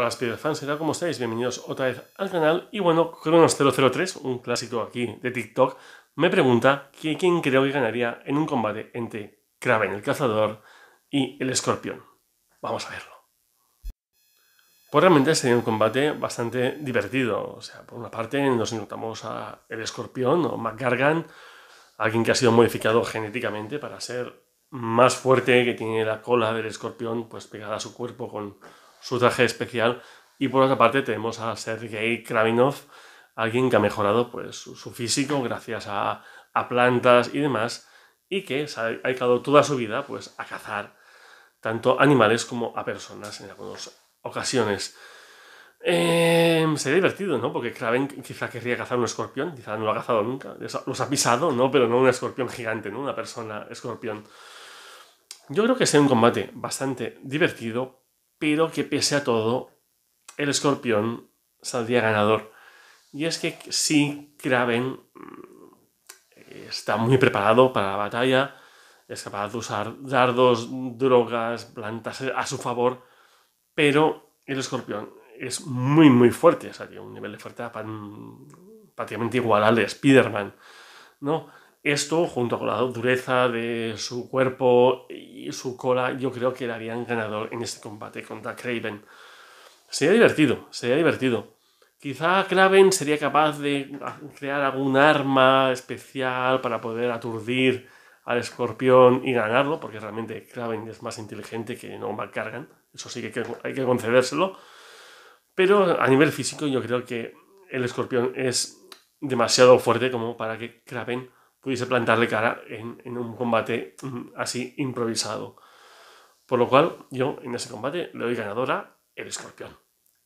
Hola Spider-Fans, ¿será ¿Cómo estáis? Bienvenidos otra vez al canal. Y bueno, Cronos003, un clásico aquí de TikTok, me pregunta quién creo que ganaría en un combate entre Kraven el Cazador y el Escorpión. Vamos a verlo. Pues realmente sería un combate bastante divertido. O sea, por una parte nos encontramos a el Escorpión o McGargan, alguien que ha sido modificado genéticamente para ser más fuerte, que tiene la cola del escorpión pues pegada a su cuerpo con su traje especial. Y por otra parte tenemos a Sergei Kravinov, alguien que ha mejorado pues, su, físico gracias a, plantas y demás, y que se ha dedicado toda su vida pues, a cazar tanto animales como a personas en algunas ocasiones. Eh, sería divertido, ¿no? Porque Kraven quizá querría cazar un escorpión, quizá no lo ha cazado nunca. Los ha pisado, ¿no? Pero no un escorpión gigante, ¿no? Una persona escorpión. Yo creo que sea un combate bastante divertido, pero que pese a todo, el escorpión saldría ganador. Y es que sí, Kraven mm, está muy preparado para la batalla, es capaz de usar dardos, drogas, plantas a su favor, pero el escorpión es muy, muy fuerte, o sea, tiene un nivel de fuerza prácticamente igual al de Spider-Man, ¿no? Esto, junto con la dureza de su cuerpo y su cola, yo creo que le harían ganador en este combate contra Craven. Sería divertido, sería divertido. Quizá Craven sería capaz de crear algún arma especial para poder aturdir al escorpión y ganarlo, porque realmente Kraven es más inteligente que no cargan, eso sí que hay que concedérselo, pero a nivel físico yo creo que el escorpión es demasiado fuerte como para que Kraven pudiese plantarle cara en, un combate mm, así improvisado. Por lo cual, yo en ese combate le doy ganadora el escorpión.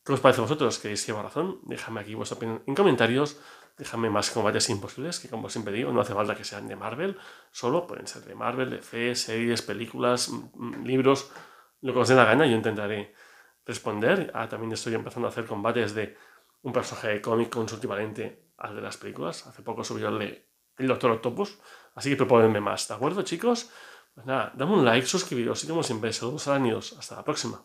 ¿Qué os parece a vosotros? ¿Queréis que lleva razón? Déjame aquí vuestra opinión en comentarios. Déjame más combates imposibles, que como siempre digo, no hace falta que sean de Marvel, solo pueden ser de Marvel, de fe, series, películas, mm, mm, libros, lo que os dé la gana, yo intentaré responder. Ah, también estoy empezando a hacer combates de un personaje de cómic con su equivalente al de las películas. Hace poco subió el de el Doctor Octopus. Así que propónenme más, ¿de acuerdo, chicos? Pues nada, dame un like, suscribiros y como siempre, saludos años. Hasta la próxima.